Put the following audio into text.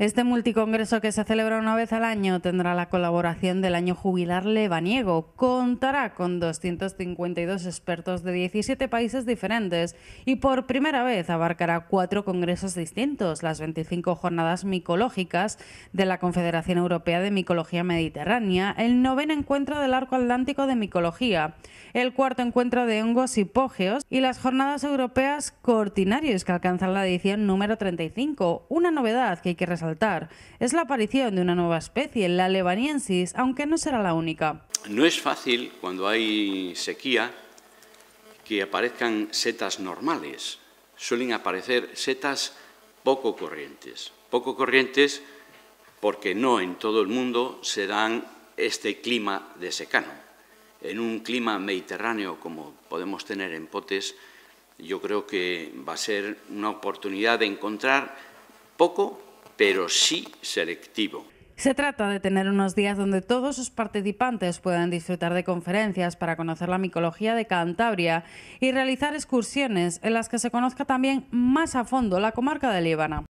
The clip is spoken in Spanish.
Este multicongreso que se celebra una vez al año tendrá la colaboración del año jubilar lebaniego. Contará con 252 expertos de 17 países diferentes y por primera vez abarcará cuatro congresos distintos, las 25 jornadas micológicas de la Confederación Europea de Micología Mediterránea, el noveno encuentro del Arco Atlántico de Micología, el cuarto encuentro de hongos hipógeos y las jornadas europeas Cortinarios que alcanzan la edición número 35, una novedad que hay que resaltar es la aparición de una nueva especie, la levaniensis, aunque no será la única. No es fácil cuando hay sequía que aparezcan setas normales. Suelen aparecer setas poco corrientes. Poco corrientes porque no en todo el mundo se dan este clima de secano. En un clima mediterráneo como podemos tener en Potes, yo creo que va a ser una oportunidad de encontrar poco pero sí selectivo. Se trata de tener unos días donde todos sus participantes puedan disfrutar de conferencias para conocer la micología de Cantabria y realizar excursiones en las que se conozca también más a fondo la comarca de Líbana.